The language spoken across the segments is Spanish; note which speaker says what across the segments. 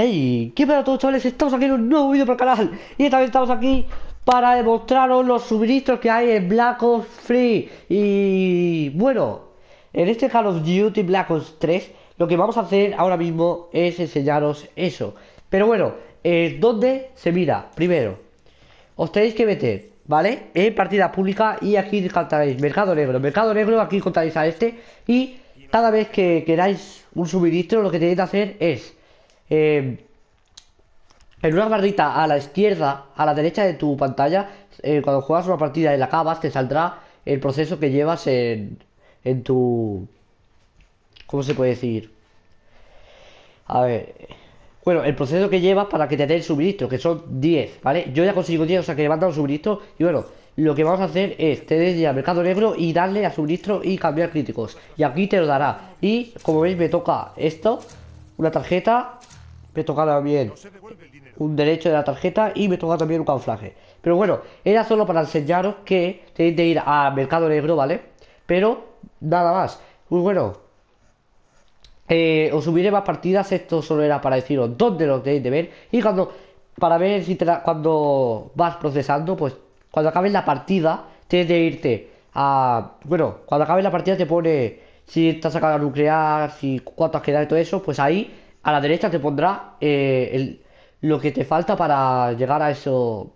Speaker 1: Hey, ¿qué para todos chavales? Estamos aquí en un nuevo vídeo para el canal Y esta vez estamos aquí para demostraros los suministros que hay en Black Ops Free Y bueno, en este Call of Duty Black Ops 3 Lo que vamos a hacer ahora mismo es enseñaros eso Pero bueno, eh, ¿dónde se mira? Primero, os tenéis que meter, ¿vale? En partida pública y aquí descartaréis Mercado Negro Mercado Negro, aquí contaréis a este Y cada vez que queráis un suministro lo que tenéis que hacer es eh, en una barrita a la izquierda, a la derecha de tu pantalla, eh, cuando juegas una partida y la acabas, te saldrá el proceso que llevas en, en tu... ¿Cómo se puede decir? A ver... Bueno, el proceso que llevas para que te den suministro, que son 10, ¿vale? Yo ya consigo 10, o sea que le mandan suministro y bueno, lo que vamos a hacer es Te des ya mercado negro y darle a suministro y cambiar críticos. Y aquí te lo dará. Y como veis me toca esto, una tarjeta me toca también un derecho de la tarjeta y me toca también un camuflaje. Pero bueno, era solo para enseñaros que tenéis que ir a Mercado Negro, ¿vale? Pero nada más. Muy pues bueno. Eh, os subiré más partidas, esto solo era para deciros dónde lo tenéis de ver y cuando para ver si cuando vas procesando, pues cuando acabes la partida tenéis de irte a bueno, cuando acabes la partida te pone si estás sacando nuclear, si cuánto has quedado y todo eso, pues ahí a la derecha te pondrá eh, lo que te falta para llegar a eso.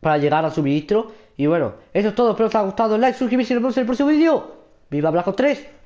Speaker 1: Para llegar a suministro. Y bueno, eso es todo. Espero que os haya gustado. Like, suscribirse y nos vemos en el próximo vídeo. ¡Viva blanco 3!